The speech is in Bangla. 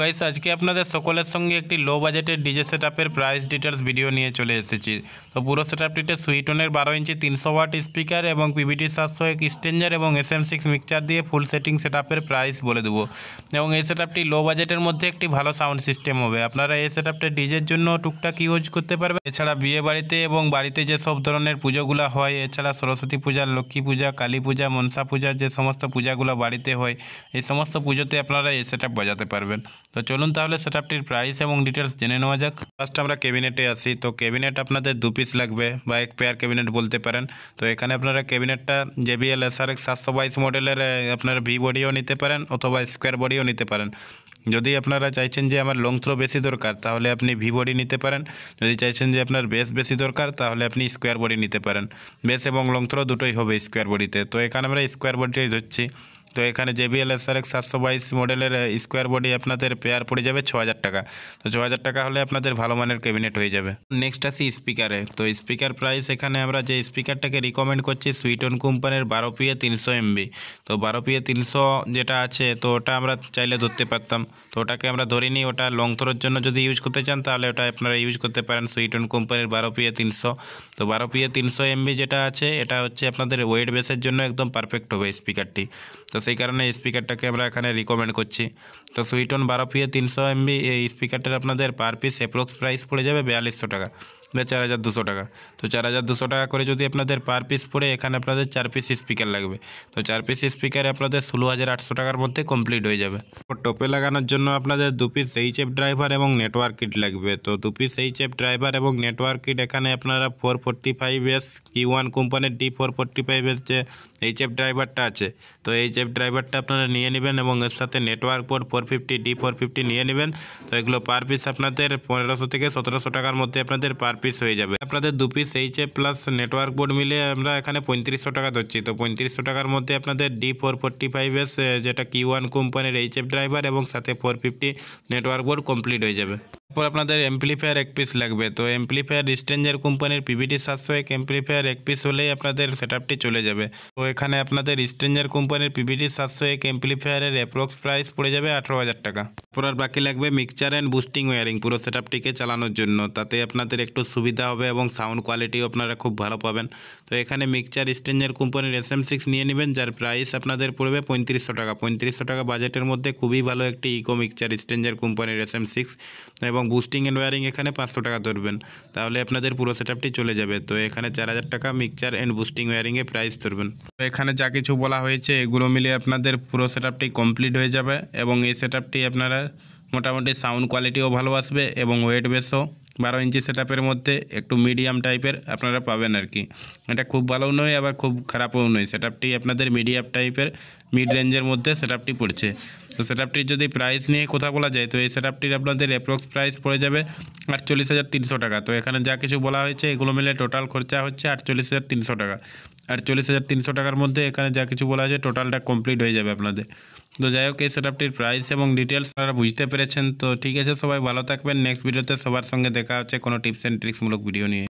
গাইস আজকে আপনাদের সকলের সঙ্গে একটি লো বাজেটের ডিজে সেটআপের প্রাইস ডিটেলস ভিডিও নিয়ে চলে এসেছি তো পুরো সেট আপটিতে সুইটনের বারো ইঞ্চি তিনশো ওয়াট স্পিকার এবং পিভিটি সাতশো এক স্টেঞ্জার এবং এস এম সিক্স মিক্সচার দিয়ে ফুল সেটিং সেটআপের প্রাইস বলে দেবো এবং এই সেট লো বাজেটের মধ্যে একটি ভালো সাউন্ড সিস্টেম হবে আপনারা এই সেট ডিজের জন্য টুকটাক ইউজ করতে পারবেন এছাড়া বিয়ে বাড়িতে এবং বাড়িতে যে সব ধরনের পুজোগুলো হয় এছাড়া সরস্বতী পূজা লক্ষ্মী পূজা কালী পূজা মনসা পূজা যে সমস্ত পূজাগুলো বাড়িতে হয় এই সমস্ত পুজোতে আপনারা এই সেট বাজাতে পারবেন তো চলুন তাহলে সেটআপটির আপটির প্রাইস এবং ডিটেলস জেনে নেওয়া যাক ফার্স্ট আমরা ক্যাবিনেটে আসি তো ক্যাবিনেট আপনাদের দু পিস লাগবে বা এক পেয়ার ক্যাবিনেট বলতে পারেন তো এখানে আপনারা ক্যাবিনেটটা জেবিএল এসআর এক্স সাতশো বাইশ মডেলের আপনারা ভি বডিও নিতে পারেন অথবা স্কোয়ার বডিও নিতে পারেন যদি আপনারা চাইছেন যে আমার লং থ্রো বেশি দরকার তাহলে আপনি ভি বডি নিতে পারেন যদি চাইছেন যে আপনার বেস বেশি দরকার তাহলে আপনি স্কোয়ার বডি নিতে পারেন বেস এবং লং থ্রো দুটোই হবে স্কোয়ার বডিতে তো এখানে আমরা স্কোয়ার বডিটাই ধরছি তো এখানে জেবিএল আর এক সাতশো বাইশ মডেলের স্কোয়ার বডি আপনাদের পেয়ার পড়ে যাবে ছ হাজার টাকা তো ছ হাজার টাকা হলে আপনাদের ভালো মানের ক্যাবিনেট হয়ে যাবে নেক্সট আসি স্পিকারে তো স্পিকার প্রাইস এখানে আমরা যে স্পিকারটাকে রিকমেন্ড করছি সুইটন কোম্পানির বারো পিএ তিনশো এমবি তো বারো পিএ তিনশো যেটা আছে তো ওটা আমরা চাইলে ধরতে পারতাম তো ওটাকে আমরা নিই ওটা লং থ্রোর জন্য যদি ইউজ করতে চান তাহলে ওটা আপনারা ইউজ করতে পারেন সুইটন কোম্পানির বারো পিয়ে তিনশো তো বারো পিএ তিনশো এমবি যেটা আছে এটা হচ্ছে আপনাদের ওয়েট বেসের জন্য একদম পারফেক্ট হবে স্পিকারটি তো সেই কারণে স্পিকারটাকে আমরা এখানে রিকমেন্ড করছি তো সুইটন বারো পিয়ে তিনশো এমবি এই স্পিকারটার আপনাদের পার পিস অ্যাপ্রক্স প্রাইস পড়ে যাবে বিয়াল্লিশশো টাকা বা চার হাজার দুশো টাকা তো চার হাজার দুশো টাকা করে যদি আপনাদের পার পিস পড়ে এখানে আপনাদের চার পিস স্পিকার লাগবে তো চার পিস স্পিকারে আপনাদের ষোলো হাজার আটশো টাকার মধ্যে কমপ্লিট হয়ে যাবে টোপে লাগানোর জন্য আপনাদের দু পিস এইচএফ ড্রাইভার এবং নেটওয়ার্ক কিট লাগবে তো দু পিস এইচএফ ড্রাইভার এবং নেটওয়ার্ক কিট এখানে আপনারা ফোর ফোর্টি ফাইভ এস কি ওয়ান কোম্পানির D four forty five S যে এইচএফ ড্রাইভারটা আছে তো এইচএফ ড্রাইভারটা আপনারা নিয়ে নেবেন এবং এর সাথে network port four fifty D four fifty নিয়ে নেবেন তো এগুলো পার পিস আপনাদের পনেরোশো থেকে সতেরোশো টাকার মধ্যে আপনাদের পার পিস পিস হয়ে যাবে আপনাদের দু piece H F plus network board মিলে আমরা এখানে পঁয়ত্রিশশো টাকা ধরছি তো পঁয়ত্রিশশো টাকার মধ্যে আপনাদের D four forty five S যেটা কি ওয়ান কোম্পানির এইচ এফ ড্রাইভার এবং সাথে four fifty network board complete হয়ে যাবে তারপর আপনাদের অ্যাম্পলিফায়ার এক পিস লাগবে তো অ্যাম্পলিফায়ার স্ট্রেঞ্জার কোম্পানির পিভিটি সাতশো এক অ্যাম্পলিফায়ার এক পিস হলেই আপনাদের সেটআপটি চলে যাবে তো এখানে আপনাদের স্ট্রেঞ্জার কোম্পানির পিভিটি সাতশো এক অ্যাম্পলিফায়ারের অ্যাপ্রক্স প্রাইস পড়ে যাবে আঠেরো হাজার টাকা তারপর আর বাকি লাগবে মিক্সচার অ্যান্ড বুস্টিং ওয়ারিং পুরো সেটআপটিকে চালানোর জন্য তাতে আপনাদের একটু সুবিধা হবে এবং সাউন্ড কোয়ালিটিও আপনারা খুব ভালো পাবেন তো এখানে মিক্সচার স্ট্রেঞ্জার কোম্পানির এস এম সিক্স নিয়ে নেবেন যার প্রাইস আপনাদের পড়বে পঁয়ত্রিশশো টাকা পঁয়ত্রিশশো টাকা বাজেটের মধ্যে খুবই ভালো একটি ইকো মিক্সচার স্ট্রেঞ্জার কোম্পানির এস এম সিক্স এবং বুস্টিং অ্যান্ড ওয়ারিং এখানে পাঁচশো টাকা ধরবেন তাহলে আপনাদের পুরো সেটআপটি চলে যাবে তো এখানে চার হাজার টাকা মিক্সচার অ্যান্ড বুস্টিং ওয়ারিংয়ে প্রাইস ধরবেন তো এখানে যা কিছু বলা হয়েছে এগুলো মিলে আপনাদের পুরো সেটআপটি কমপ্লিট হয়ে যাবে এবং এই সেটআপটি আপনারা মোটামুটি সাউন্ড কোয়ালিটিও ভালো আসবে এবং ওয়েট বেশও বারো ইঞ্চি সেটআপের মধ্যে একটু মিডিয়াম টাইপের আপনারা পাবেন আর কি এটা খুব ভালোও নয় আবার খুব খারাপও নয় সেটআপটি আপনাদের মিডিয়াম টাইপের মিড রেঞ্জের মধ্যে সেটআপটি পড়ছে তো সেট যদি প্রাইস নিয়ে কথা বলা যায় তো এই সেট আপনাদের অ্যাপ্রক্স প্রাইস পড়ে যাবে আটচল্লিশ হাজার তিনশো টাকা তো এখানে যা কিছু বলা হয়েছে এগুলো মিলে টোটাল খরচা হচ্ছে আটচল্লিশ হাজার তিনশো টাকা আটচল্লিশ হাজার তিনশো টাকার মধ্যে এখানে যা কিছু বলা হয়েছে টোটালটা কমপ্লিট হয়ে যাবে আপনাদের তো যাই হোক এই সেট প্রাইস এবং ডিটেলস আপনারা বুঝতে পেরেছেন তো ঠিক আছে সবাই ভালো থাকবেন নেক্সট ভিডিওতে সবার সঙ্গে দেখা হচ্ছে কোনো টিপস অ্যান্ড ট্রিক্সমূলক ভিডিও নিয়ে